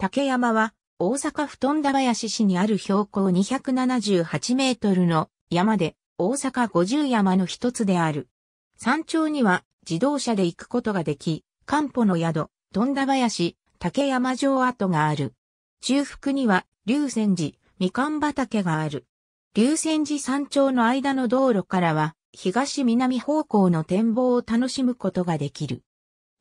竹山は、大阪府富田林市にある標高278メートルの山で、大阪五十山の一つである。山頂には自動車で行くことができ、漢方の宿、富田林、竹山城跡がある。中腹には、龍泉寺、みかん畑がある。龍泉寺山頂の間の道路からは、東南方向の展望を楽しむことができる。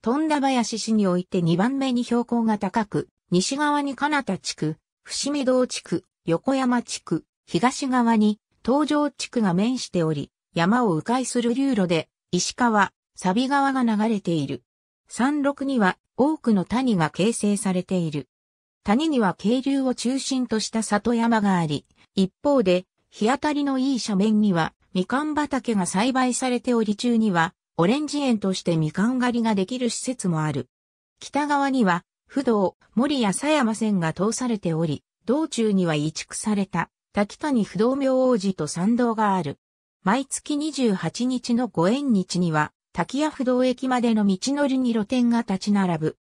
富田林市において2番目に標高が高く、西側に金田地区、伏見堂地区、横山地区、東側に東上地区が面しており、山を迂回する流路で、石川、サビ川が流れている。山麓には多くの谷が形成されている。谷には渓流を中心とした里山があり、一方で、日当たりのいい斜面には、みかん畑が栽培されており中には、オレンジ園としてみかん狩りができる施設もある。北側には、不動、森や狭山線が通されており、道中には移築された、滝谷不動明王寺と参道がある。毎月28日のご縁日には、滝谷不動駅までの道のりに露店が立ち並ぶ。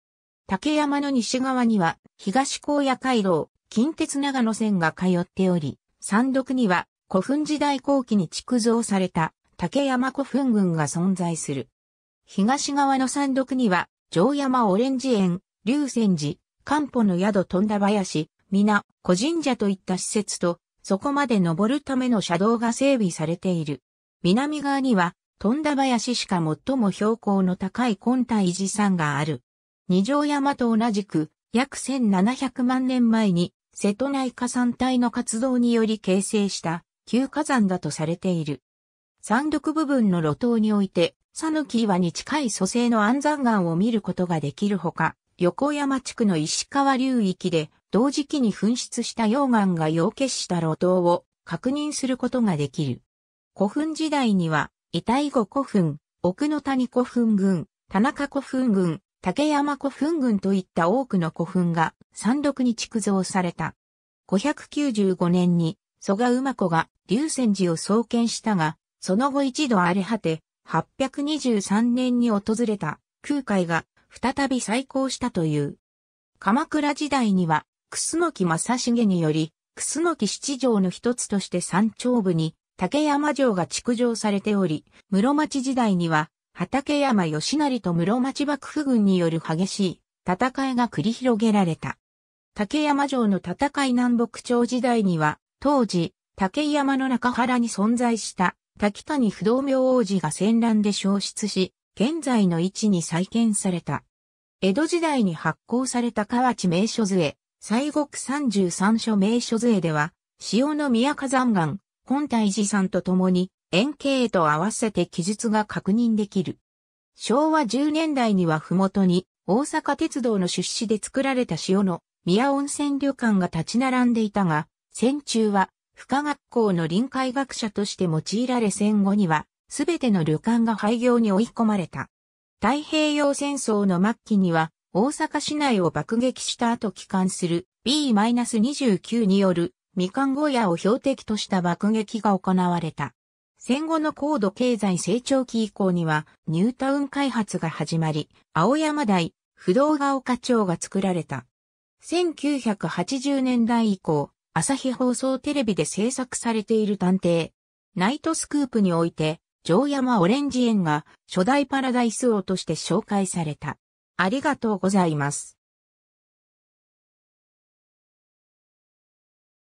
竹山の西側には、東高野回廊、近鉄長野線が通っており、山麓には古墳時代後期に築造された竹山古墳群が存在する。東側の山麓には、城山オレンジ園、龍泉寺、漢方の宿富田林、皆、古神社といった施設と、そこまで登るための車道が整備されている。南側には、富田林しか最も標高の高い根体持山がある。二条山と同じく、約1700万年前に、瀬戸内火山帯の活動により形成した、旧火山だとされている。山麓部分の路頭において、讃岐岩に近い組成の安山岩を見ることができるほか、横山地区の石川流域で同時期に噴出した溶岩が溶結した路頭を確認することができる。古墳時代には、遺体後古墳、奥の谷古墳群、田中古墳群、竹山古墳群といった多くの古墳が山麓に築造された。595年に蘇我馬子が龍泉寺を創建したが、その後一度荒れ果て、823年に訪れた空海が再び再興したという。鎌倉時代には、楠木正成により、楠木七条の一つとして山頂部に、竹山城が築城されており、室町時代には、畠山義成と室町幕府軍による激しい戦いが繰り広げられた。竹山城の戦い南北朝時代には、当時、竹山の中原に存在した滝谷不動明王子が戦乱で消失し、現在の位置に再建された。江戸時代に発行された河内名所図絵、西国三十三所名所図絵では、潮の宮火山岩、本体寺山とともに、円形と合わせて記述が確認できる。昭和10年代には麓に、大阪鉄道の出資で作られた潮の宮温泉旅館が立ち並んでいたが、戦中は、深学校の臨海学者として用いられ戦後には、すべての旅館が廃業に追い込まれた。太平洋戦争の末期には、大阪市内を爆撃した後帰還する B-29 によるみかん小屋を標的とした爆撃が行われた。戦後の高度経済成長期以降にはニュータウン開発が始まり、青山台、不動が丘町が作られた。1980年代以降、朝日放送テレビで制作されている探偵、ナイトスクープにおいて、城山オレンジ園が初代パラダイス王として紹介された。ありがとうございます。